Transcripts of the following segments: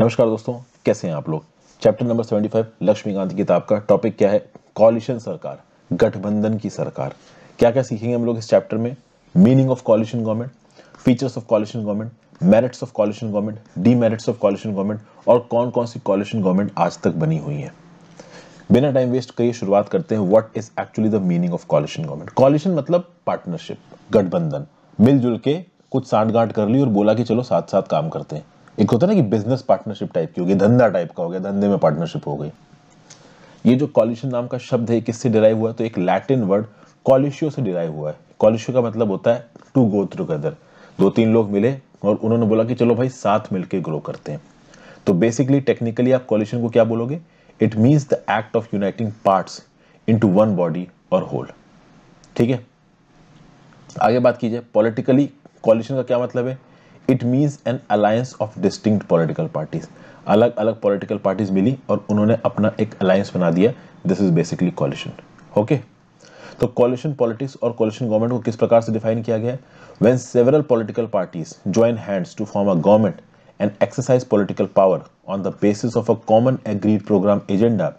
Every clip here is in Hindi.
नमस्कार दोस्तों कैसे हैं आप लोग चैप्टर नंबर 75 लक्ष्मीकांत की किताब का टॉपिक क्या है कॉलिशन सरकार गठबंधन की सरकार क्या क्या सीखेंगे हम लोग इस चैप्टर में meaning of coalition government features of coalition government merits of coalition government demerits of coalition government और कौन कौन सी कॉलिशन गवर्नमेंट आज तक बनी हुई है बिना टाइम वेस्ट करिए शुरुआत करते हैं what is actually the meaning of coalition government coalition मतलब पार्टनरशिप गठबंधन मिलजुल के कुछ सांठ गांठ कर ली और बोला कि चलो साथ साथ काम करते हैं एक होता है ना कि बिजनेस पार्टनरशिप टाइप की होगी धंधा टाइप का हो गया धंधे में पार्टनरशिप हो गई ये जो कॉल्यूशन नाम का शब्द है किससे डिराइव हुआ है तो एक लैटिन वर्ड कॉलिशियो से डिराइव हुआ है कॉलिशियो का मतलब होता है टू गो थ्रू दो तीन लोग मिले और उन्होंने बोला कि चलो भाई साथ मिलकर ग्रो करते हैं तो बेसिकली टेक्निकली आप कॉल्यूशन को क्या बोलोगे it means the act of uniting into one body और होल ठीक है आगे बात कीजिए पॉलिटिकली कॉल्यूशन का क्या मतलब है it means an alliance of distinct political parties अलग अलग पॉलिटिकल पार्टीज मिली और उन्होंने अपना एक अलायंस बना दिया this is basically coalition okay तो कॉलिशन पॉलिटिक्स और कॉलिशन गवर्नमेंट को किस प्रकार से डिफाइन किया गया when several political parties join hands to form a government and exercise political power on the basis of a common agreed programme agenda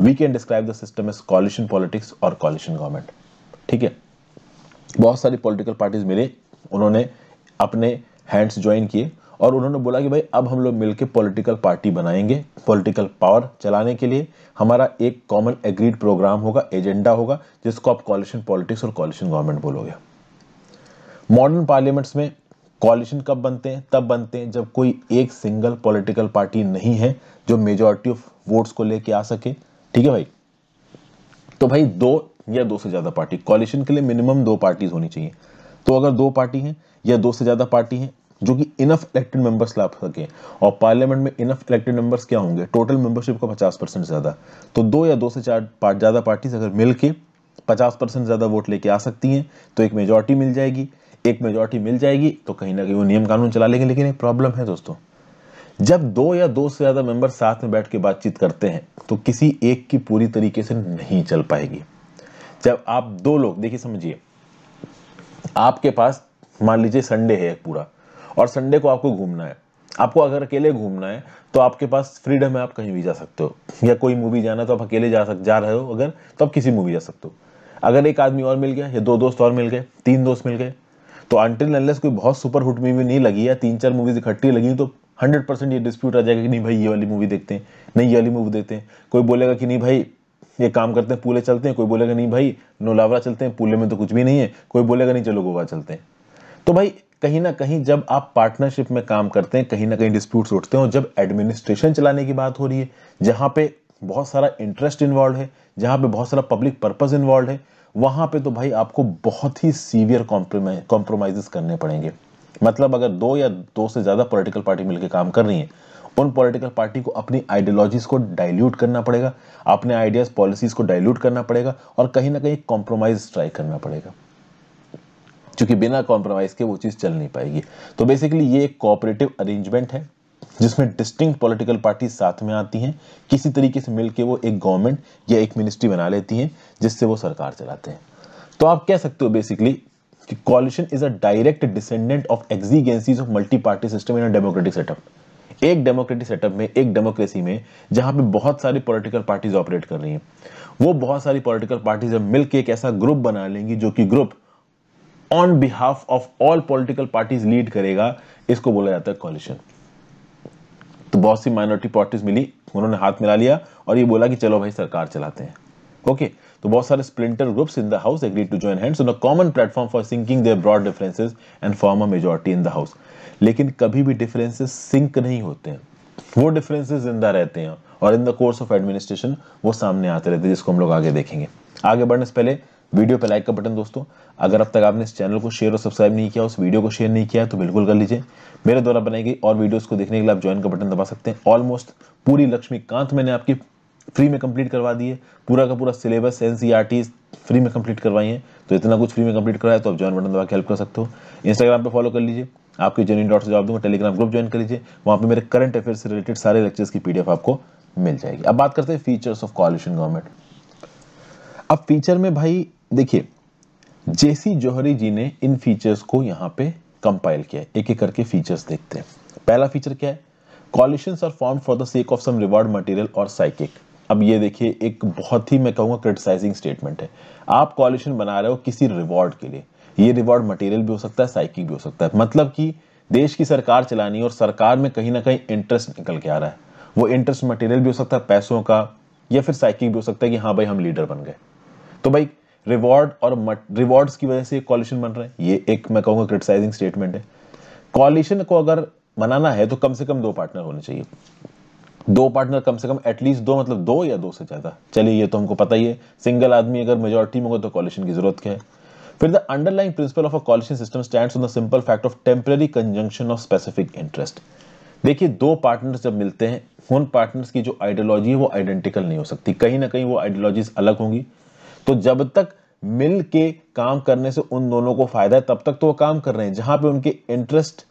we can describe the system is coalition politics और कॉलिशन गवर्नमेंट ठीक है बहुत सारी political पार्टीज मिले उन्होंने अपने हैंड्स ज्वाइन किए और उन्होंने बोला कि भाई अब हम लोग मिलकर पॉलिटिकल पार्टी बनाएंगे पॉलिटिकल पावर चलाने के लिए हमारा एक कॉमन एग्रीड प्रोग्राम होगा एजेंडा होगा जिसको आप कॉलिशन पॉलिटिक्स और कॉलिशन गवर्नमेंट बोलोगे मॉडर्न पार्लियामेंट्स में कॉलिशन कब बनते हैं तब बनते हैं जब कोई एक सिंगल पॉलिटिकल पार्टी नहीं है जो मेजोरिटी ऑफ वोट्स को लेके आ सके ठीक है भाई तो भाई दो या दो से ज़्यादा पार्टी कॉलिशन के लिए मिनिमम दो पार्टीज होनी चाहिए तो अगर दो पार्टी हैं या दो से ज़्यादा पार्टी हैं जो कि इनफ इलेक्टेड मेंबर्स ला सके और पार्लियामेंट में इनफ इलेक्टेड मेंबर्स क्या होंगे टोटल मेंबरशिप का 50 परसेंट ज़्यादा तो दो या दो से चार पार्ट ज़्यादा पार्टीज अगर मिलके 50 परसेंट ज़्यादा वोट लेके आ सकती हैं तो एक मेजोरिटी मिल जाएगी एक मेजोरिटी मिल जाएगी तो कहीं ना कहीं वो नियम कानून चला लेंगे लेकिन एक प्रॉब्लम है दोस्तों जब दो या दो से ज़्यादा मेंबर साथ में बैठ के बातचीत करते हैं तो किसी एक की पूरी तरीके से नहीं चल पाएगी जब आप दो लोग देखिए समझिए आपके पास मान लीजिए संडे है एक पूरा और संडे को आपको घूमना है आपको अगर अकेले घूमना है तो आपके पास फ्रीडम है आप कहीं भी जा सकते हो या कोई मूवी जाना तो आप अकेले जा सक जा रहे हो अगर तो आप किसी मूवी जा सकते हो अगर एक आदमी और मिल गया या दो दोस्त और मिल गए तीन दोस्त मिल गए तो आंटी अनलेस कोई बहुत सुपर हुट मूवी नहीं लगी या तीन चार मूवीज इकट्ठी लगी तो हंड्रेड परसेंट ये डिस्प्यूट आ जाएगा कि नहीं भाई ये वाली मूवी देखते हैं नहीं ये वाली मूवी देखते हैं कोई बोलेगा कि नहीं भाई ये काम करते हैं पूले चलते हैं कोई बोलेगा नहीं भाई नोलावरा चलते हैं पूले में तो कुछ भी नहीं है कोई बोलेगा नहीं चलो गोवा चलते हैं तो भाई कहीं ना कहीं जब आप पार्टनरशिप में काम करते हैं कहीं ना कहीं डिस्प्यूट्स उठते हैं और जब एडमिनिस्ट्रेशन चलाने की बात हो रही है जहाँ पे बहुत सारा इंटरेस्ट इन्वॉल्व है जहाँ पे बहुत सारा पब्लिक पर्पज इन्वॉल्व है वहाँ पे तो भाई आपको बहुत ही सीवियर कॉम्प्रोमाइज करने पड़ेंगे मतलब अगर दो या दो से ज़्यादा पॉलिटिकल पार्टी मिलकर काम कर रही है उन पॉलिटिकल पार्टी को अपनी आइडियोलॉजीज़ को डाइल्यूट करना पड़ेगा अपने आइडियाज़ पॉलिसीज़ को डाइल्यूट करना पड़ेगा और कहीं ना कहीं कॉम्प्रोमाइज़ ट्राई करना पड़ेगा क्योंकि बिना कॉम्प्रोमाइज़ के वो चीज़ चल नहीं पाएगी तो बेसिकली ये एक कॉपरेटिव अरेंजमेंट है जिसमें डिस्टिंक्ट पॉलिटिकल पार्टी साथ में आती हैं किसी तरीके से मिलकर वो एक गवर्नमेंट या एक मिनिस्ट्री बना लेती हैं जिससे वो सरकार चलाते हैं तो आप कह सकते हो बेसिकली कि coalition is a direct descendant of exigencies of multi party system in a democratic setup एक डेमोक्रेटिक सेटअप में एक डेमोक्रेसी में जहां पे बहुत सारी पॉलिटिकल पार्टीज ऑपरेट कर रही हैं वो बहुत सारी पॉलिटिकल पार्टीज मिलकर एक ऐसा ग्रुप बना लेंगी जो कि group on behalf of all political parties lead करेगा इसको बोला जाता है कॉलिशन तो बहुत सी माइनॉरिटी पार्टीज मिली उन्होंने हाथ मिला लिया और ये बोला कि चलो भाई सरकार चलाते हैं ओके तो बहुत सारे splinter groups in the house agree to join hands on a common platform for sinking their broad differences and form a majority in the house लेकिन कभी भी डिफरेंसेस सिंक नहीं होते हैं वो डिफरेंसेस जिंदा रहते हैं और in the course of administration वो सामने आते रहते हैं जिसको हम लोग आगे देखेंगे आगे बढ़ने से पहले वीडियो पे लाइक का बटन दोस्तों अगर अब तक आपने इस चैनल को शेयर और सब्सक्राइब नहीं किया उस वीडियो को शेयर नहीं किया तो बिल्कुल कर लीजिए मेरे द्वारा बनाई गई और वीडियोस को देखने के लिए आप ज्वाइन का बटन दबा सकते हैं ऑलमोस्ट पूरी लक्ष्मीकांत मैंने आपकी फ्री में कंप्लीट करवा दी है पूरा का पूरा सिलेबस एन फ्री में कंप्लीट करवाई है तो इतना कुछ फ्री में कंप्लीट कराया तो आप ज्वाइन बटन दबा के हेल्प कर सकते हो इंस्टाग्राम पर फॉलो कर लीजिए आपके जेन्यून डॉट से जवाब दूंगा टेलीग्राम ग्रुप ज्वाइन कर लीजिए वहाँ पर मेरे करंट अफेयर से रिलेटेड सारे लेक्चर्स की पीडीएफ आपको मिल जाएगी अब बात करते हैं फीचर्स ऑफ कॉलिशन गवर्नमेंट अब फीचर में भाई देखिए जेसी जोहरी जी ने इन फीचर्स को यहां पे कंपाइल किया एक एक करके फीचर्स देखते हैं पहला फीचर क्या है coalition are form for the sake of some reward material और साइकिक अब ये देखिए एक बहुत ही मैं कहूंगा क्रिटिसाइजिंग स्टेटमेंट है आप कॉलिशन बना रहे हो किसी रिवॉर्ड के लिए ये रिवॉर्ड मटेरियल भी हो सकता है साइकिक भी हो सकता है मतलब कि देश की सरकार चलानी और सरकार में कहीं ना कहीं इंटरेस्ट निकल के आ रहा है वो इंटरेस्ट मटेरियल भी हो सकता है पैसों का या फिर साइकिक भी हो सकता है कि हाँ भाई हम लीडर बन गए तो भाई रिवॉर्ड और रिवॉर्ड्स की वजह से कॉलिशन बन रहे हैं ये एक मैं कहूँगा क्रिटिसाइजिंग स्टेटमेंट है कॉलिशन को अगर मनाना है तो कम से कम दो पार्टनर होने चाहिए दो पार्टनर कम से कम एटलीस्ट दो मतलब दो या दो से ज़्यादा चलिए ये तो हमको पता ही है सिंगल आदमी अगर मेजोरिटी में हो तो कॉलिशन की जरूरत क्या है फिर the underline principle of a coalition system stands on the simple fact of temporary conjunction of specific interest देखिए दो पार्टनर्स जब मिलते हैं उन पार्टनर्स की जो आइडियोलॉजी है वो आइडेंटिकल नहीं हो सकती कहीं ना कहीं वो आइडियोलॉजीज अलग होंगी तो जब तक मिल के काम करने से उन दोनों को फायदा है तब तक तो वो काम कर रहे हैं जहां पे उनके इंटरेस्ट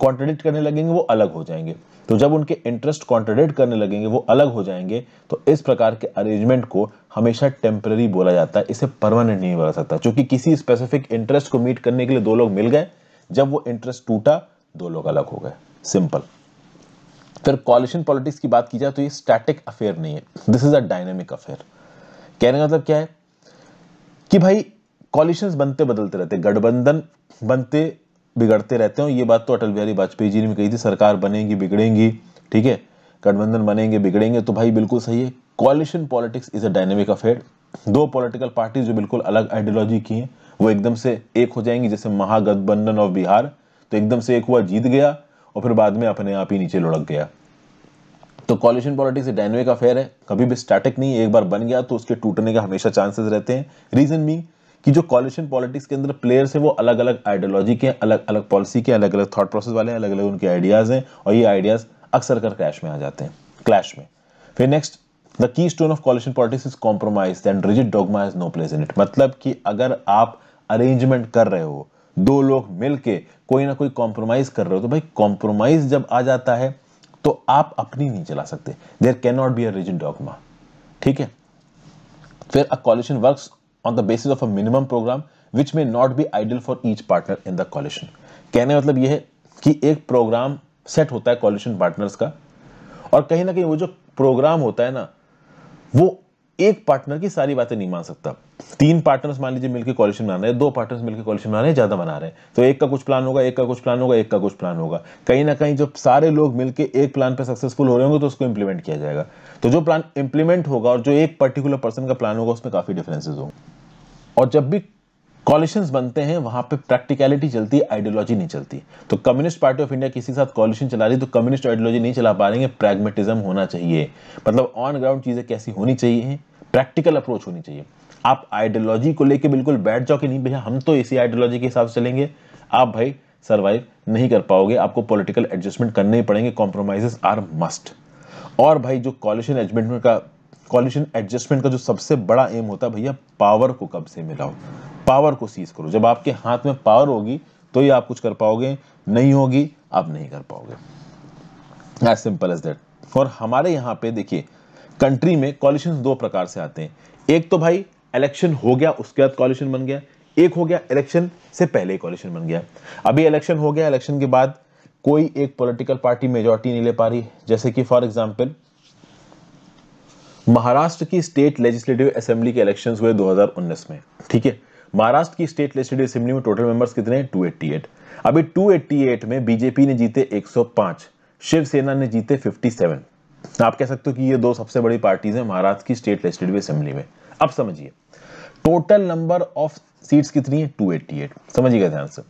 कॉन्ट्रडिक्ट करने लगेंगे वो अलग हो जाएंगे तो जब उनके इंटरेस्ट कॉन्ट्रडिक्ट करने लगेंगे वो अलग हो जाएंगे तो इस प्रकार के अरेंजमेंट को हमेशा टेम्पररी बोला जाता है इसे परमानेंट नहीं बोला सकता क्योंकि किसी स्पेसिफिक इंटरेस्ट को मीट करने के लिए दो लोग मिल गए जब वो इंटरेस्ट टूटा दो लोग अलग हो गए सिंपल फिर कॉलिशन पॉलिटिक्स की बात की जाए तो ये स्टैटिक अफेयर नहीं है this is a dynamic affair कहने का मतलब क्या है कि भाई कॉलिशंस बनते बदलते रहते गठबंधन बनते बिगड़ते रहते हैं ये बात तो अटल बिहारी वाजपेयी जी ने भी कही थी सरकार बनेगी बिगड़ेंगी ठीक है गठबंधन बनेंगे बिगड़ेंगे तो भाई बिल्कुल सही है coalition politics is a dynamic affair दो पॉलिटिकल पार्टी जो बिल्कुल अलग आइडियोलॉजी की हैं वो एकदम से एक हो जाएंगी जैसे महागठबंधन ऑफ बिहार तो एकदम से एक हुआ जीत गया और फिर बाद में अपने आप ही नीचे लुढ़क गया तो कॉल्यूशन पॉलिटिक्स डायनेमिक अफेयर है कभी भी स्टैटिक नहीं एक बार बन गया तो उसके टूटने का हमेशा चांसेस रहते हैं रीजन भी कि जो कॉल्यूशन पॉलिटिक्स के अंदर प्लेयर्स हैं वो अलग अलग आइडियोलॉजी के अलग अलग पॉलिसी के अलग अलग थॉट प्रोसेस वाले अलग अलग उनके आइडियाज़ हैं और ये आइडियाज़ अक्सर कर क्रैश में आ जाते हैं क्लैश में फिर next the keystone of coalition politics is compromise and rigid dogma is no place in it मतलब कि अगर आप अरेंजमेंट कर रहे हो दो लोग मिलके कोई ना कोई कॉम्प्रोमाइज कर रहे हो तो भाई कॉम्प्रोमाइज जब आ जाता है तो आप अपनी नहीं चला सकते there can not be rigid dogma ठीक है फिर a work on the basis of a minimum programme which may not be ideal for each partner in the coalition कहने का मतलब यह है कि एक प्रोग्राम सेट होता है कॉलेशन पार्टनर्स का और कहीं ना कहीं वो जो प्रोग्राम होता है ना वो एक पार्टनर की सारी बातें नहीं मान सकता तीन पार्टनर्स मान लीजिए मिलकर कॉलेशन बना रहे हैं दो पार्टनर्स मिलकर कॉलेशन बना रहे हैं ज्यादा बना रहे हैं तो एक का कुछ प्लान होगा एक का कुछ प्लान होगा एक का कुछ प्लान होगा कहीं ना कहीं जब सारे लोग मिलकर एक प्लान पर सक्सेसफुल हो रहे होंगे तो उसको इंप्लीमेंट किया जाएगा तो जो प्लान इंप्लीमेंट होगा और जो एक पर्टिकुलर पर्सन का प्लान होगा उसमें काफी डिफरेंसेज होंगे और जब भी कॉलिशंस बनते हैं वहां पे प्रैक्टिकलिटी चलती है आइडियोलॉजी नहीं चलती तो कम्युनिस्ट पार्टी ऑफ इंडिया किसी के साथ कॉलिशन चला रही तो कम्युनिस्ट आइडियोलॉजी नहीं चला पा रही है प्रैग्मेटिज्म होना चाहिए मतलब ऑन ग्राउंड चीज़ें कैसी होनी चाहिए प्रैक्टिकल अप्रोच होनी चाहिए आप आइडियोलॉजी को लेकर बिल्कुल बैठ जाओ कि नहीं भैया हम तो इसी आइडियोलॉजी के हिसाब से चलेंगे आप भाई सर्वाइव नहीं कर पाओगे आपको पॉलिटिकल एडजस्टमेंट करने ही पड़ेंगे कॉम्प्रोमाइजेस आर मस्ट और भाई जो कॉलिशन एडजमेंट का कॉलिशन एडजस्टमेंट का जो सबसे बड़ा एम होता है भैया पावर को कब से मिलाओ पावर को सीज करो जब आपके हाथ में पावर होगी तो ही आप कुछ कर पाओगे नहीं होगी आप नहीं कर पाओगे एज सिंपल एज दैट और हमारे यहां पे देखिए कंट्री में कॉलिशन दो प्रकार से आते हैं एक तो भाई इलेक्शन हो गया उसके बाद कॉलिशन बन गया एक हो गया इलेक्शन से पहले कॉलिशन बन गया अभी इलेक्शन हो गया इलेक्शन के बाद कोई एक पॉलिटिकल पार्टी मेजोरिटी नहीं ले पा रही जैसे कि फॉर एग्जाम्पल महाराष्ट्र की स्टेट लेजिस्लेटिव असेंबली के इलेक्शन हुए 2019 में ठीक है महाराष्ट्र की स्टेट लेजिस्लेटिव असेंबली में टोटल मेंबर्स कितने 288 अभी 288 में बीजेपी ने जीते 105 शिवसेना ने जीते 57 आप कह सकते हो कि ये दो सबसे बड़ी पार्टीज हैं महाराष्ट्र की स्टेट लेजिस्लेटिव असेंबली में अब समझिए टोटल नंबर ऑफ सीट्स कितनी है 288 समझिएगा ध्यान से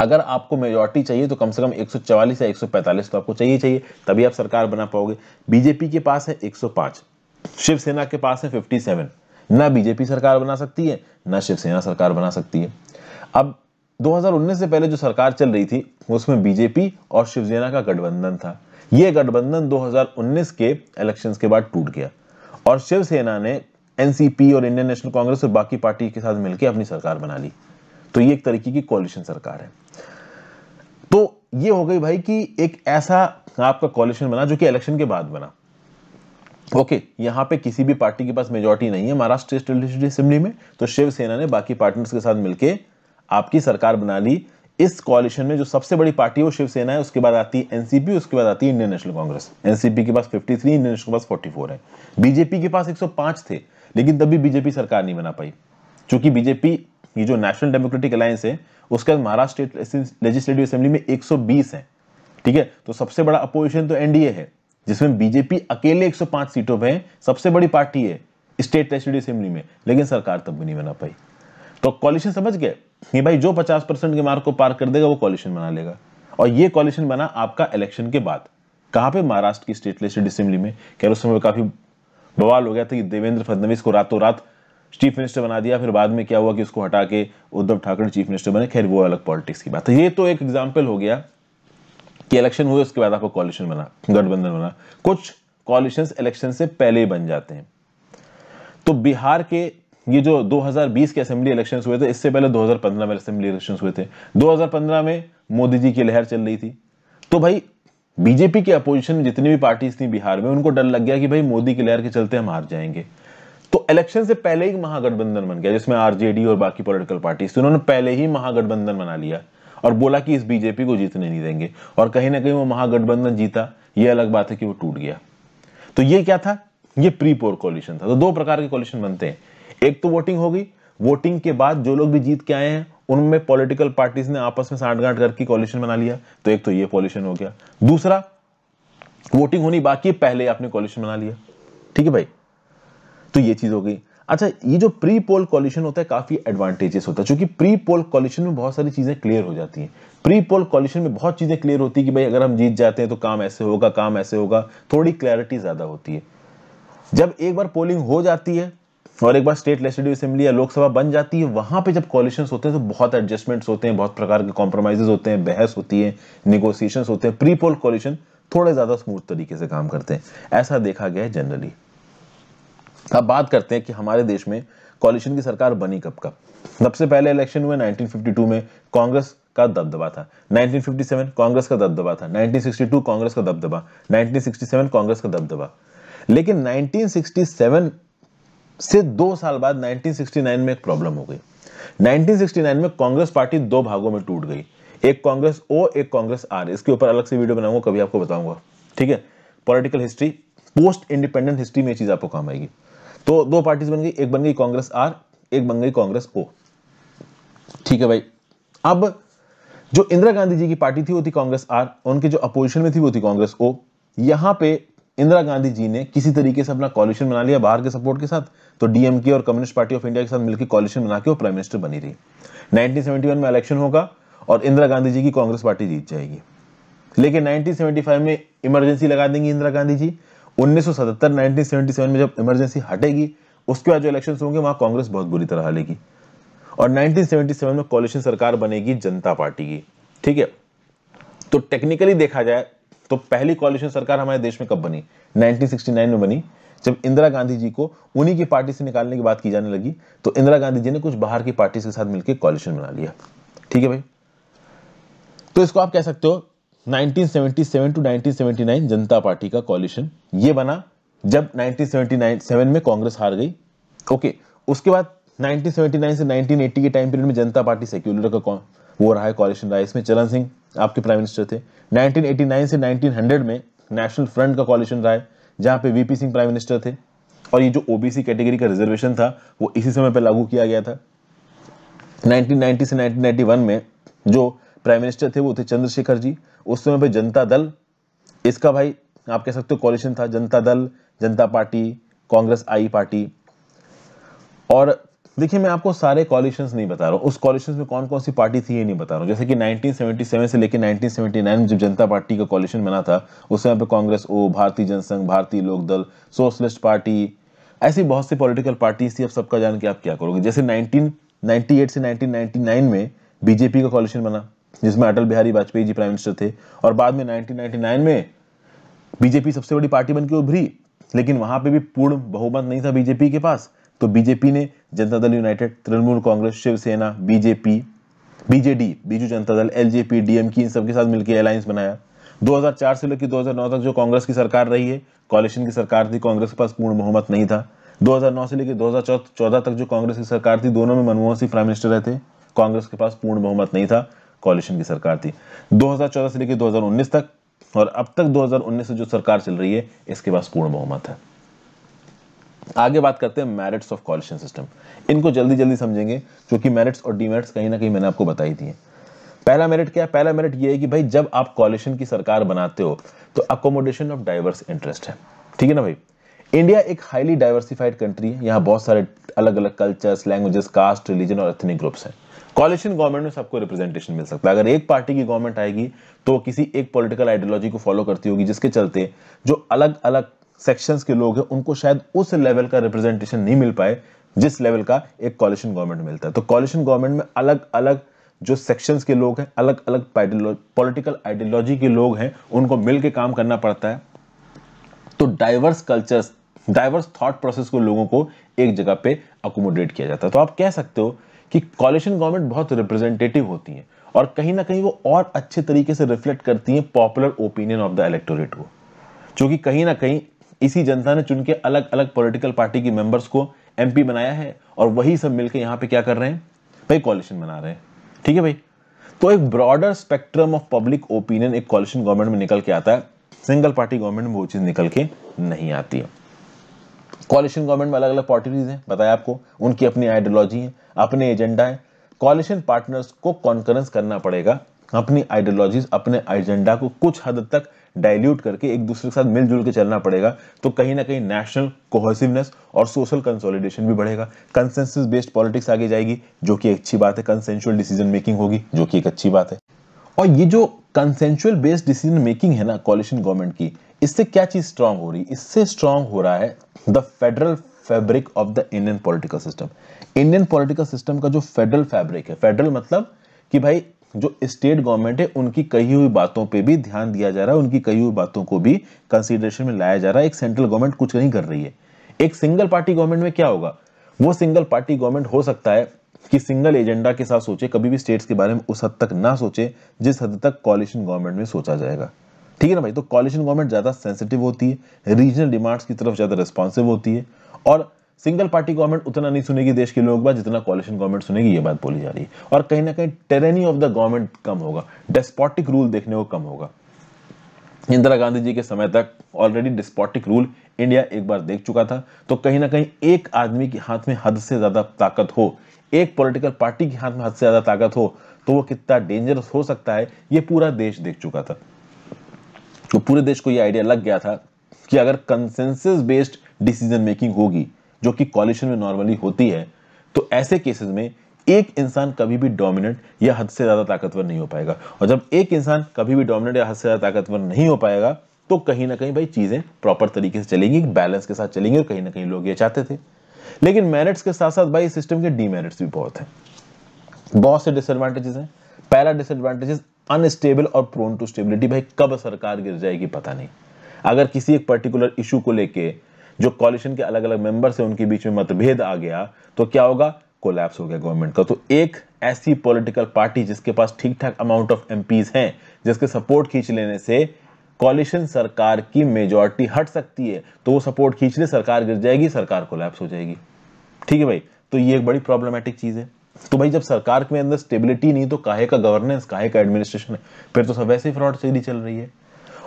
अगर आपको मेजोरिटी चाहिए तो कम से कम 144 या 145 तो आपको चाहिए चाहिए तभी आप सरकार बना पाओगे बीजेपी के पास है 105 शिवसेना के पास है 57 ना बीजेपी सरकार बना सकती है ना शिवसेना सरकार बना सकती है अब 2019 से पहले जो सरकार चल रही थी उसमें बीजेपी और शिवसेना का गठबंधन था यह गठबंधन 2019 के इलेक्शंस के बाद टूट गया और शिवसेना ने एनसीपी और इंडियन नेशनल कांग्रेस और बाकी पार्टी के साथ मिलकर अपनी सरकार बना ली तो ये एक तरीके की कॉलिशन सरकार है तो ये हो गई भाई कि एक ऐसा आपका कॉलिशन बना जो कि इलेक्शन के बाद बना ओके okay, यहाँ पे किसी भी पार्टी के पास मेजोरिटी नहीं है महाराष्ट्र स्टेट असेंबली में तो शिवसेना ने बाकी पार्टनर्स के साथ मिलकर आपकी सरकार बना ली इस कॉलिशन में जो सबसे बड़ी पार्टी है वो शिवसेना है उसके बाद आती है एनसीपी उसके बाद आती है इंडियन नेशनल कांग्रेस एनसीपी के पास 53 इंडियन नेशनल के पास 44 है बीजेपी के पास 105 थे लेकिन तब भी बीजेपी सरकार नहीं बना पाई चूंकि बीजेपी ये जो नेशनल डेमोक्रेटिक अलायंस है उसके बाद महाराष्ट्र स्टेट लेजिस्लेटिव असेंबली में एक है ठीक है तो सबसे बड़ा अपोजिशन तो एनडीए है जिसमें बीजेपी अकेले 105 सीटों पे है सबसे बड़ी पार्टी है स्टेट लेजिस्लेटिव असेंबली में लेकिन सरकार तब भी नहीं बना पाई तो कॉलिशन समझ गए कि भाई जो 50 परसेंट के मार्ग को पार कर देगा वो कॉलिशन बना लेगा और ये कॉलिशन बना आपका इलेक्शन के बाद कहां पे महाराष्ट्र की स्टेट लेजिस्लेटिव असेंबली में क्या उस समय काफी बवाल हो गया था कि देवेंद्र फडनवीस को रातों रात चीफ मिनिस्टर बना दिया फिर बाद में क्या हुआ कि उसको हटा के उद्धव ठाकरे चीफ मिनिस्टर बने खैर वो अलग पॉलिटिक्स की बात है ये तो एक एग्जाम्पल हो गया कि इलेक्शन हुए उसके बाद आपको कॉलिशन बना गठबंधन बना कुछ कॉलिशन इलेक्शन से पहले ही बन जाते हैं तो बिहार के ये जो 2020 के असेंबली इलेक्शंस हुए थे इससे पहले 2015 में असेंबली इलेक्शंस हुए थे 2015 में मोदी जी की लहर चल रही थी तो भाई बीजेपी के अपोजिशन में जितनी भी पार्टीज थी बिहार में उनको डर लग गया कि भाई मोदी की लहर के चलते हम हार जाएंगे तो इलेक्शन से पहले ही महागठबंधन बन गया जिसमें आरजेडी और बाकी पोलिटिकल पार्टी उन्होंने पहले ही महागठबंधन बना लिया और बोला कि इस बीजेपी को जीतने नहीं देंगे और कहीं ना कहीं वो महागठबंधन जीता ये अलग बात है कि वो टूट गया तो ये क्या था ये प्री पोर कॉल्यूशन था तो दो प्रकार के कॉल्यूशन बनते हैं एक तो वोटिंग होगी वोटिंग के बाद जो लोग भी जीत के आए हैं उनमें पॉलिटिकल पार्टीज ने आपस में साठगांठ करके कॉल्यूशन बना लिया तो एक तो ये पॉल्यूशन हो गया दूसरा वोटिंग होनी बाकी पहले आपने कॉल्यूशन बना लिया ठीक है भाई तो ये चीज हो गई अच्छा ये जो प्री पोल कॉलिशन होता है काफ़ी एडवांटेजेस होता है क्योंकि प्री पोल कॉलिशन में बहुत सारी चीज़ें क्लियर हो जाती हैं प्री पोल कॉलिशन में बहुत चीज़ें क्लियर होती है कि भाई अगर हम जीत जाते हैं तो काम ऐसे होगा काम ऐसे होगा थोड़ी क्लैरिटी ज़्यादा होती है जब एक बार पोलिंग हो जाती है और एक बार स्टेट लेजिस्लेटिव असेंबली या लोकसभा बन जाती है वहां पे जब कॉलिशन होते हैं तो बहुत एडजस्टमेंट्स होते हैं बहुत प्रकार के कॉम्प्रोमाइजेज होते हैं बहस होती है निगोसिएशन होते हैं प्री पोल कॉलिशन थोड़े ज्यादा स्मूथ तरीके से काम करते हैं ऐसा देखा गया है जनरली अब बात करते हैं कि हमारे देश में कॉलिशन की सरकार बनी कब कब सबसे पहले इलेक्शन हुए 1952 में कांग्रेस का दबदबा था 1957 कांग्रेस का दबदबा था 1962 कांग्रेस का दबदबा 1967 कांग्रेस का दबदबा लेकिन 1967 से दो साल बाद 1969 में एक प्रॉब्लम हो गई 1969 में कांग्रेस पार्टी दो भागों में टूट गई एक कांग्रेस ओ एक कांग्रेस आर इसके ऊपर अलग से वीडियो बनाऊंगा कभी आपको बताऊंगा ठीक है political history post independent history में चीज आपको काम आएगी तो दो पार्टीज बन गई एक बन गई कांग्रेस आर एक बन गई कांग्रेस ओ ठीक है भाई अब जो इंदिरा गांधी जी की पार्टी थी वो थी कांग्रेस आर उनके जो अपोजिशन में थी वो थी कांग्रेस ओ यहाँ पे इंदिरा गांधी जी ने किसी तरीके से अपना कॉल्यूशन बना लिया बाहर के सपोर्ट के साथ तो डीएमके और कम्युनिस्ट पार्टी ऑफ इंडिया के साथ मिलकर कॉल्यूशन बना के वो प्राइम मिनिस्टर बनी रही 1971 में इलेक्शन होगा और इंदिरा गांधी जी की कांग्रेस पार्टी जीत जाएगी लेकिन 1975 में इमरजेंसी लगा देंगी इंदिरा गांधी जी 1977 में जब इमरजेंसी हटेगी उसके बाद जो इलेक्शन होंगे वहां कांग्रेस बहुत बुरी तरह हालेगी और 1977 में कॉलिशन सरकार बनेगी जनता पार्टी की ठीक है तो टेक्निकली देखा जाए तो पहली कॉलिशन सरकार हमारे देश में कब बनी 1969 में बनी जब इंदिरा गांधी जी को उन्हीं की पार्टी से निकालने की बात की जाने लगी तो इंदिरा गांधी जी ने कुछ बाहर की पार्टी के साथ मिलकर कॉलिशन बना लिया ठीक है भाई तो इसको आप कह सकते हो 1977 टू 1979 जनता पार्टी का कॉलिशन ये बना जब 1979 में कांग्रेस हार गई ओके उसके बाद 1979 से 1980 के टाइम पीरियड में जनता पार्टी सेक्युलर का कौन वो रहा है कॉलिशन राइस इसमें चरण सिंह आपके प्राइम मिनिस्टर थे 1989 से 1900 में नेशनल फ्रंट का कॉलिशन रहा है जहाँ पे वीपी सिंह प्राइम मिनिस्टर थे और ये जो ओबीसी कैटेगरी का रिजर्वेशन था वो इसी समय पर लागू किया गया था 1990 से 1991 में जो प्राइम मिनिस्टर थे वो थे चंद्रशेखर जी उस समय पर जनता दल इसका भाई आप कह सकते हो कॉलिशन था जनता दल जनता पार्टी कांग्रेस आई पार्टी और देखिए मैं आपको सारे कॉलिशन नहीं बता रहा हूँ उस कॉलिशन में कौन कौन सी पार्टी थी ये नहीं बता रहा हूँ जैसे कि 1977 से लेकर 1979 में जब जनता पार्टी का कॉलिशन बना था उस समय पे कांग्रेस ओ भारतीय जनसंघ भारतीय लोकदल सोशलिस्ट पार्टी ऐसी बहुत सी पॉलिटिकल पार्टीज थी अब सबका जान के आप क्या करोगे जैसे 1998 से 1999 में बीजेपी का कॉलिशन बना जिसमें अटल बिहारी वाजपेयी जी प्राइम मिनिस्टर थे और बाद में 1999 में बीजेपी सबसे बड़ी पार्टी बनकर उभरी लेकिन वहां पे भी पूर्ण बहुमत नहीं था बीजेपी के पास तो बीजेपी ने Janata Dal United Trinamool Congress Shiv Sena BJP BJD Biju Janata Dal LJP डीएमकी इन सबके साथ मिलकर अलायंस बनाया 2004 से लेकर 2009 तक जो कांग्रेस की सरकार रही है कॉलेशन की सरकार थी कांग्रेस के पास पूर्ण बहुमत नहीं था 2009 से लेकर 2014 तक जो कांग्रेस की सरकार थी दोनों में मनमोहन सिंह प्राइम मिनिस्टर रहे थे कांग्रेस के पास पूर्ण बहुमत नहीं था कॉलिशन की सरकार थी 2014 से लेकर 2019 तक और अब तक 2019 से जो सरकार चल रही है इसके पास पूर्ण बहुमत है आगे बात करते हैं मैरिट्स ऑफ कॉलिशन सिस्टम इनको जल्दी जल्दी समझेंगे क्योंकि मेरिट्स और डीमेरिट्स कहीं ना कहीं मैंने आपको बताई थी पहला मेरिट क्या है पहला मेरिट ये है कि भाई जब आप कॉलिशन की सरकार बनाते हो तो अकोमोडेशन ऑफ डाइवर्स इंटरेस्ट है ठीक है ना भाई इंडिया एक हाईली डाइवर्सिफाइड कंट्री है यहाँ बहुत सारे अलग अलग कल्चर्स लैंग्वेजेस कास्ट रिलीजन और एथनिक ग्रुप्स हैं कॉलेशन गवर्नमेंट में सबको रिप्रेजेंटेशन मिल सकता है अगर एक पार्टी की गवर्नमेंट आएगी तो किसी एक पॉलिटिकल आइडियोलॉजी को फॉलो करती होगी जिसके चलते जो अलग अलग सेक्शंस के लोग हैं उनको शायद उस लेवल का रिप्रेजेंटेशन नहीं मिल पाए जिस लेवल का एक कॉलेशन गवर्नमेंट मिलता है तो कॉलेशन गवर्नमेंट में अलग अलग जो सेक्शंस के लोग हैं अलग अलग पॉलिटिकल आइडियोलॉजी के लोग हैं उनको मिलकर काम करना पड़ता है तो diverse cultures diverse thought process को लोगों को एक जगह पे अकोमोडेट किया जाता है तो आप कह सकते हो कि कॉलेशन गवर्नमेंट बहुत रिप्रेजेंटेटिव होती है और कहीं ना कहीं वो और अच्छे तरीके से रिफ्लेक्ट करती हैं popular opinion of the electorate को क्योंकि कहीं ना कहीं इसी जनता ने चुन के अलग अलग पॉलिटिकल पार्टी के मेंबर्स को एमपी बनाया है और वही सब मिलकर यहां पे क्या कर रहे हैं भाई कॉलेशन बना रहे हैं ठीक है भाई तो एक broader spectrum of public opinion एक कॉलेशन गवर्नमेंट में निकल के आता है सिंगल पार्टी गवर्नमेंट में वो चीज़ निकल के नहीं आती है कॉलिशन गवर्नमेंट में अलग अलग पार्टीज हैं बताया आपको उनकी अपनी आइडियोलॉजी है अपने एजेंडा है कॉलिशन पार्टनर्स को कॉन्करेंस करना पड़ेगा अपनी आइडियोलॉजीज अपने एजेंडा को कुछ हद तक डाइल्यूट करके एक दूसरे के साथ मिलजुल के चलना पड़ेगा तो कहीं ना कहीं नेशनल कोहेसिवनेस और सोशल कंसोलिडेशन भी बढ़ेगा कंसेंसस बेस्ड पॉलिटिक्स आगे जाएगी जो कि अच्छी बात है कंसेंशुअल डिसीजन मेकिंग होगी जो कि एक अच्छी बात है और ये जो कंसेंशुअल बेस्ड डिसीजन मेकिंग है ना कॉलिशन गवर्नमेंट की इससे क्या चीज स्ट्रांग हो रही इससे स्ट्रांग हो रहा है the federal fabric of the Indian political system Indian political system का जो फेडरल फैब्रिक है फेडरल मतलब कि भाई जो स्टेट गवर्नमेंट है उनकी कही हुई बातों पे भी ध्यान दिया जा रहा है उनकी कही हुई बातों को भी कंसिडरेशन में लाया जा रहा है एक सेंट्रल गवर्नमेंट कुछ नहीं कर रही है एक सिंगल पार्टी गवर्नमेंट में क्या होगा वो सिंगल पार्टी गवर्नमेंट हो सकता है कि सिंगल एजेंडा के साथ सोचे कभी भी स्टेट्स के बारे में उस हद तक ना सोचे जिस हद तक कॉलिशन गवर्नमेंट में सोचा जाएगा ठीक है ना भाई तो कॉलेशन गवर्नमेंट ज़्यादा सेंसिटिव होती है रीजनल डिमांड्स की तरफ ज़्यादा रिस्पॉन्सिव होती है और सिंगल पार्टी गवर्नमेंट उतना नहीं सुनेगी देश के लोग बात जितना कॉलेशन गवर्नमेंट सुनेगी ये बात बोली जा रही है और कहीं ना कहीं टेरेनी ऑफ द गवर्नमेंट कम होगा डेस्पॉटिक रूल देखने को कम होगा इंदिरा गांधी जी के समय तक ऑलरेडी डिस्पॉटिक रूल इंडिया एक बार देख चुका था तो कहीं ना कहीं एक आदमी के हाथ में हद से ज़्यादा ताकत हो एक पॉलिटिकल पार्टी के हाथ में हद से ज़्यादा ताकत हो तो वो कितना डेंजरस हो सकता है ये पूरा देश देख चुका था तो पूरे देश को यह आइडिया लग गया था कि अगर कंसेंसस बेस्ड डिसीजन मेकिंग होगी जो कि कॉलिशन में नॉर्मली होती है तो ऐसे केसेस में एक इंसान कभी भी डोमिनेंट या हद से ज़्यादा ताकतवर नहीं हो पाएगा और जब एक इंसान कभी भी डोमिनेंट या हद से ज़्यादा ताकतवर नहीं हो पाएगा तो कहीं ना कहीं भाई चीज़ें प्रॉपर तरीके से चलेंगी बैलेंस के साथ चलेंगी और कहीं ना कहीं लोग ये चाहते थे लेकिन मेरिट्स के साथ साथ भाई सिस्टम के डीमेरिट्स भी बहुत हैं बहुत से डिसएडवांटेजेस हैं पहला डिसएडवांटेजेस अनस्टेबल और प्रोन टू स्टेबिलिटी भाई कब सरकार गिर जाएगी पता नहीं अगर किसी एक पर्टिकुलर इशू को लेके जो कॉलिशन के अलग अलग मेंबर्स हैं उनके बीच में मतभेद आ गया तो क्या होगा कोलैप्स हो गया गवर्नमेंट का तो एक ऐसी पॉलिटिकल पार्टी जिसके पास ठीक ठाक अमाउंट ऑफ एम हैं जिसके सपोर्ट खींच लेने से कॉलिशन सरकार की मेजोरिटी हट सकती है तो वो सपोर्ट खींच ले सरकार गिर जाएगी सरकार कोलैप्स हो जाएगी ठीक है भाई तो ये एक बड़ी प्रॉब्लमेटिक चीज़ है तो भाई जब सरकार के अंदर स्टेबिलिटी नहीं तो काहे का गवर्नेंस काहे का एडमिनिस्ट्रेशन है फिर तो सब वैसे ही फ्रॉड सीधी चल रही है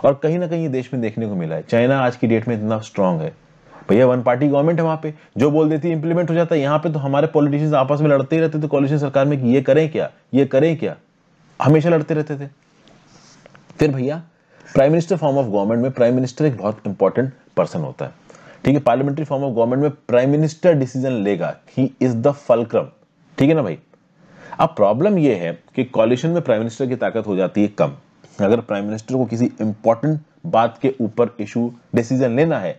और कहीं ना कहीं ये देश में देखने को मिला है चाइना आज की डेट में इतना स्ट्रांग है भैया वन पार्टी गवर्नमेंट है वहां पे जो बोल देती है इंप्लीमेंट हो जाता है यहाँ पे तो हमारे पॉलिटिशियंस आपस में लड़ते ही रहते थे कॉलिशन सरकार में कि ये करें क्या ये करें क्या हमेशा लड़ते रहते थे फिर भैया prime minister form of government में प्राइम मिनिस्टर एक बहुत इंपॉर्टेंट पर्सन होता है ठीक है पार्लियामेंट्री फॉर्म ऑफ गवर्नमेंट में प्राइम मिनिस्टर डिसीजन लेगा ही इज द फलक्रम ठीक है ना भाई अब प्रॉब्लम यह है कि कॉलिशन में प्राइम मिनिस्टर की ताकत हो जाती है कम अगर प्राइम मिनिस्टर को किसी इंपॉर्टेंट बात के ऊपर इशू डिसीजन लेना है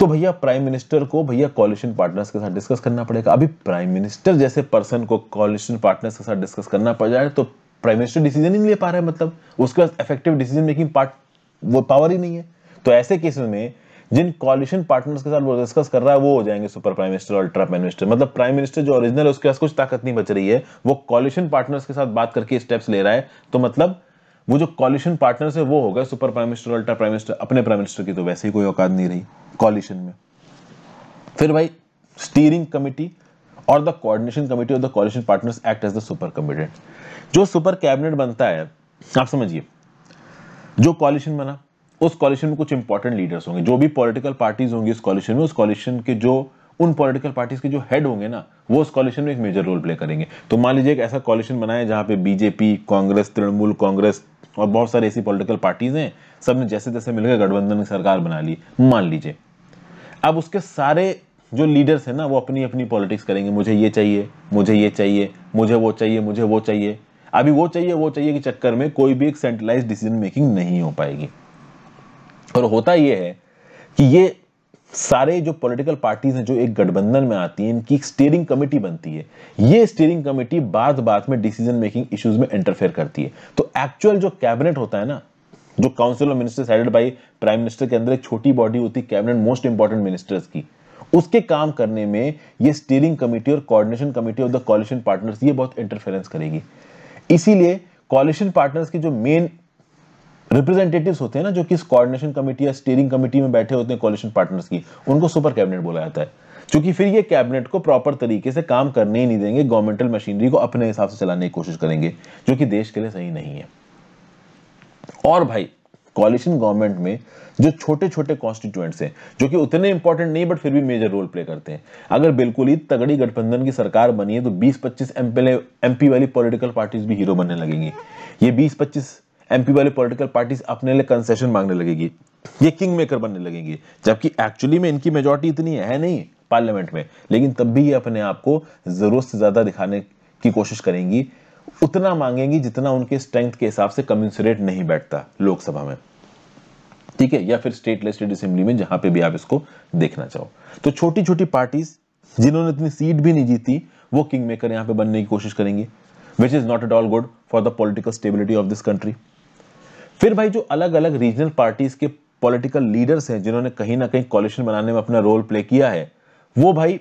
तो भैया प्राइम मिनिस्टर को भैया कॉलिशन पार्टनर्स के साथ डिस्कस करना पड़ेगा अभी प्राइम मिनिस्टर जैसे पर्सन को कॉलिशन पार्टनर्स के साथ डिस्कस करना पड़ जाए तो प्राइम मिनिस्टर डिसीजन ही नहीं ले पा रहे मतलब उसके पास इफेक्टिव डिसीजन मेकिंग पार्ट वो पावर ही नहीं है तो ऐसे केस में जिन कॉलिशन पार्टनर्स के साथ वो डिस्कस कर रहा है वो हो जाएंगे सुपर प्राइम मिनिस्टर और अल्ट्रा प्राइम मिनिस्टर मतलब प्राइम मिनिस्टर जो ओरिजिनल है उसके पास कुछ ताकत नहीं बच रही है वो कॉलिशन पार्टनर्स के साथ बात करके स्टेप्स ले रहा है तो मतलब वो जो कॉलिशन पार्टनर्स है वो हो गए super prime minister ultra prime minister अपने प्राइम मिनिस्टर की तो वैसे ही कोई औकात नहीं रही कॉलिशन में फिर भाई स्टीयरिंग कमिटी और the coordination committee of the coalition partners act as the super committed जो सुपर कैबिनेट बनता है आप समझिए जो कॉलिशन बना उस कॉलिशन में कुछ इंपॉर्टेंट लीडर्स होंगे जो भी पॉलिटिकल पार्टीज होंगी उस कॉलिशन में उस कॉलिशन के जो उन पॉलिटिकल पार्टीज के जो हेड होंगे ना वो उस कॉलिशन में एक मेजर रोल प्ले करेंगे तो मान लीजिए एक ऐसा कॉलिशन बनाए जहाँ पे बीजेपी कांग्रेस तृणमूल कांग्रेस और बहुत सारी ऐसी पॉलिटिकल पार्टीज हैं सब ने जैसे तैसे मिलकर गठबंधन की सरकार बना ली मान लीजिए अब उसके सारे जो लीडर्स हैं ना वो अपनी अपनी पॉलिटिक्स करेंगे मुझे ये चाहिए मुझे ये चाहिए मुझे वो चाहिए मुझे वो चाहिए अभी वो चाहिए वो चाहिए के चक्कर में कोई भी एक सेंट्रलाइज डिसीजन मेकिंग नहीं हो पाएगी और होता यह है कि ये सारे जो पॉलिटिकल पार्टीज हैं जो एक गठबंधन में आती हैं इनकी स्टीयरिंग कमेटी बनती है ये स्टीयरिंग कमेटी बात बात में डिसीजन मेकिंग इश्यूज में इंटरफेयर करती है तो एक्चुअल जो कैबिनेट होता है ना जो council of ministers headed by prime minister के अंदर एक छोटी बॉडी होती है कैबिनेट मोस्ट इंपॉर्टेंट मिनिस्टर्स की उसके काम करने में ये स्टीयरिंग कमेटी और coordination committee of the coalition partners ये बहुत इंटरफेरेंस करेगी इसीलिए कॉलिशन पार्टनर्स की जो मेन रिप्रेजेंटेटिव होते हैं ना जो कि कोऑर्डिनेशन कमेटी या स्टीयरिंग कमेटी में बैठे होते हैं कोलिशन पार्टनर्स की उनको सुपर कैबिनेट बोला जाता है क्योंकि फिर ये कैबिनेट को प्रॉपर तरीके से काम करने ही नहीं देंगे गवर्नमेंटल मशीनरी को अपने हिसाब से चलाने की कोशिश करेंगे जो कि देश के लिए सही नहीं है और भाई कोलिशन गवर्नमेंट में जो छोटे छोटे कॉन्स्टिट्यूएंट्स हैं जो कि उतने इंपॉर्टेंट नहीं बट फिर भी मेजर रोल प्ले करते हैं अगर बिल्कुल ही तगड़ी गठबंधन की सरकार बनी है तो 20-25 एमपी वाली पॉलिटिकल पार्टीज भी हीरो बनने लगेंगी ये 20-25 एमपी वाली पॉलिटिकल पार्टीज अपने लिए कंसेशन मांगने लगेगी ये किंग मेकर बनने लगेंगी जबकि एक्चुअली में इनकी मेजोरिटी इतनी है नहीं पार्लियामेंट में लेकिन तब भी ये अपने आप को जरूरत से ज्यादा दिखाने की कोशिश करेंगी उतना मांगेंगी जितना उनके स्ट्रेंथ के हिसाब से कम्यूनसरेट नहीं बैठता लोकसभा में ठीक है या फिर स्टेट लेजिस्लेटिव असेंबली में जहां पे भी आप इसको देखना चाहो तो छोटी छोटी पार्टीज जिन्होंने इतनी सीट भी नहीं जीती वो किंग मेकर यहाँ पे बनने की कोशिश करेंगी which is not at all good for the political stability of this country फिर भाई जो अलग अलग रीजनल पार्टीज के पॉलिटिकल लीडर्स हैं जिन्होंने कहीं ना कहीं कॉलिशन बनाने में अपना रोल प्ले किया है वो भाई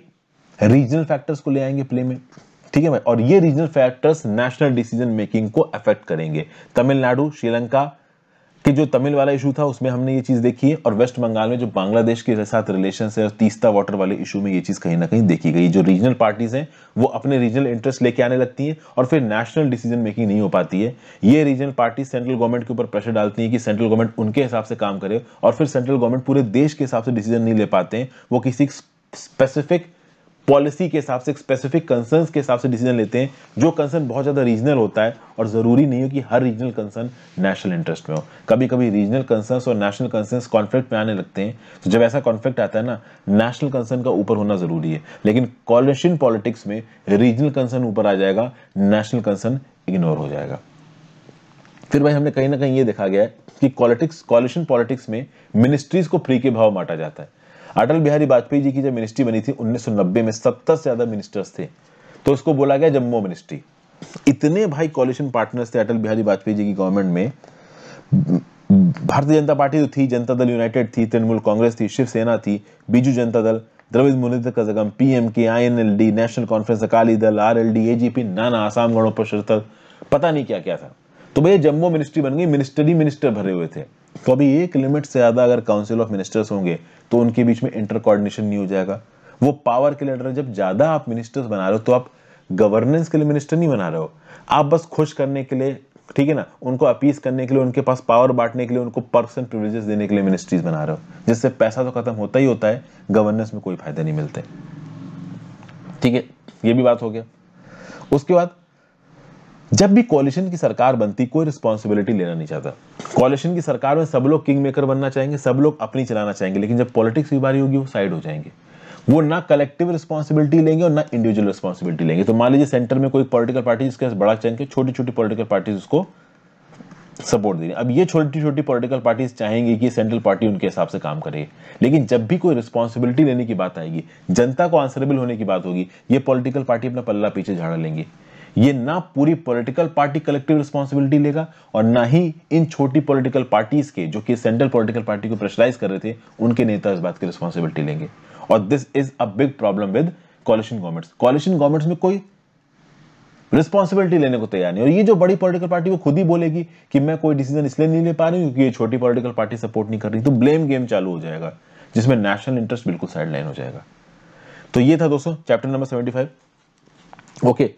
रीजनल फैक्टर्स को ले आएंगे प्ले में ठीक है भाई और ये regional factors national decision making को अफेक्ट करेंगे तमिलनाडु श्रीलंका कि जो तमिल वाला इशू था उसमें हमने ये चीज़ देखी है और वेस्ट बंगाल में जो बांग्लादेश के साथ रिलेशन है और तीस्ता वाटर वाले इशू में ये चीज़ कहीं ना कहीं देखी गई जो रीजनल पार्टीज हैं वो अपने रीजनल इंटरेस्ट लेके आने लगती हैं और फिर नेशनल डिसीजन मेकिंग नहीं हो पाती है ये रीजनल पार्टी सेंट्रल गवर्नमेंट के ऊपर प्रेशर डालती है कि सेंट्रल गवर्नमेंट उनके हिसाब से काम करे और फिर सेंट्रल गवर्नमेंट पूरे देश के हिसाब से डिसीजन नहीं ले पाते हैं वो किसी स्पेसिफिक पॉलिसी के हिसाब से स्पेसिफिक कंसर्न के हिसाब से डिसीजन लेते हैं जो कंसर्न बहुत ज़्यादा रीजनल होता है और ज़रूरी नहीं हो कि हर रीजनल कंसर्न नेशनल इंटरेस्ट में हो कभी कभी रीजनल कंसर्न और नेशनल कंसर्न कॉन्फ्लिक्ट में आने लगते हैं तो जब ऐसा कॉन्फ्लिक्ट आता है ना नेशनल कंसर्न का ऊपर होना ज़रूरी है लेकिन कॉलेशन पॉलिटिक्स में रीजनल कंसर्न ऊपर आ जाएगा नेशनल कंसर्न इग्नोर हो जाएगा फिर भाई हमने कहीं ना कहीं ये देखा गया है कि पॉलिटिक्स कॉलेशन पॉलिटिक्स में मिनिस्ट्रीज को फ्री के भाव बांटा जाता है अटल बिहारी वाजपेयी जी की जब मिनिस्ट्री बनी थी 1990 में सत्तर से ज्यादा मिनिस्टर्स थे तो उसको बोला गया जम्मू मिनिस्ट्री इतने भाई कॉलिशन पार्टनर्स थे अटल बिहारी वाजपेयी जी की गवर्नमेंट में भारतीय जनता पार्टी तो थी जनता दल यूनाइटेड थी तृणमूल कांग्रेस थी शिवसेना थी बीजू जनता दल द्रविड़ मुनित का जगम P M K I N L D national conference Akali Dal R L D AGP नाना आसाम गणों पर पता नहीं क्या क्या था तो भैया जम्मू मिनिस्ट्री बन गई मिनिस्टर ही मिनिस्टर भरे हुए थे तो अभी एक लिमिट से ज़्यादा अगर काउंसिल ऑफ मिनिस्टर्स होंगे तो उनके बीच में इंटर कोऑर्डिनेशन नहीं हो जाएगा वो पावर के लिए जब ज़्यादा आप मिनिस्टर्स बना रहे हो तो आप गवर्नेंस के लिए मिनिस्टर नहीं बना रहे हो आप बस खुश करने के लिए ठीक है ना उनको अपीस करने के लिए उनके पास पावर बांटने के लिए उनको पर्सन प्रिविलेजेस देने के लिए मिनिस्ट्रीज बना रहे हो जिससे पैसा तो खत्म होता ही होता है गवर्नेंस में कोई फायदा नहीं मिलते ठीक है ये भी बात हो गया उसके बाद जब भी कॉलिशन की सरकार बनती कोई रिस्पॉन्सिबिलिटी लेना नहीं चाहता कॉलिशन की सरकार में सब लोग किंग मेकर बनना चाहेंगे सब लोग अपनी चलाना चाहेंगे लेकिन जब पॉलिटिक्स की बारी होगी वो साइड हो जाएंगे वो ना कलेक्टिव रिस्पॉन्सिबिलिटी लेंगे और ना इंडिविजुअल रिस्पॉन्सिबिलिटी लेंगे तो मान लीजिए सेंटर में कोई पॉलिटिकल पार्टी जिसके बड़ा चाहेंगे छोटी छोटी पॉलिटिकल पार्टीज उसको सपोर्ट दे अब ये छोटी छोटी पॉलिटिकल पार्टीज चाहेंगी कि सेंट्रल पार्टी उनके हिसाब से काम करे लेकिन जब भी कोई रिस्पॉन्सिबिलिटी लेने की बात आएगी जनता को आंसरेबल होने की बात होगी ये पॉलिटिकल पार्टी अपना पल्ला पीछे झाड़ा लेंगी ये ना पूरी पॉलिटिकल पार्टी कलेक्टिव रिस्पांसिबिलिटी लेगा और ना ही इन छोटी पॉलिटिकल पार्टीज के जो कि सेंट्रल पॉलिटिकल पार्टी को प्रेशराइज कर रहे थे उनके नेता इस बात की रिस्पॉन्सिबिलिटी लेंगे और this is a big problem with coalition governments coalition governments में कोई रिस्पॉन्सिबिलिटी लेने को तैयार नहीं और ये जो बड़ी पॉलिटिकल पार्टी वो खुद ही बोलेगी कि मैं कोई डिसीजन इसलिए नहीं ले पा रही हूँ क्योंकि ये छोटी पॉलिटिकल पार्टी सपोर्ट नहीं कर रही तो ब्लेम गेम चालू हो जाएगा जिसमें नेशनल इंटरेस्ट बिल्कुल साइड लाइन हो जाएगा तो ये था दोस्तों chapter number seventy five okay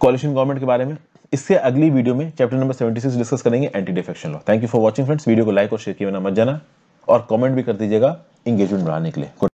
coalition government के बारे में इससे अगली वीडियो में चैप्टर नंबर 76 डिस्कस करेंगे anti defection law thank you for watching friends video को लाइक और शेयर किया मत जाना और कमेंट भी कर दीजिएगा इंगेजमेंट बढ़ाने के लिए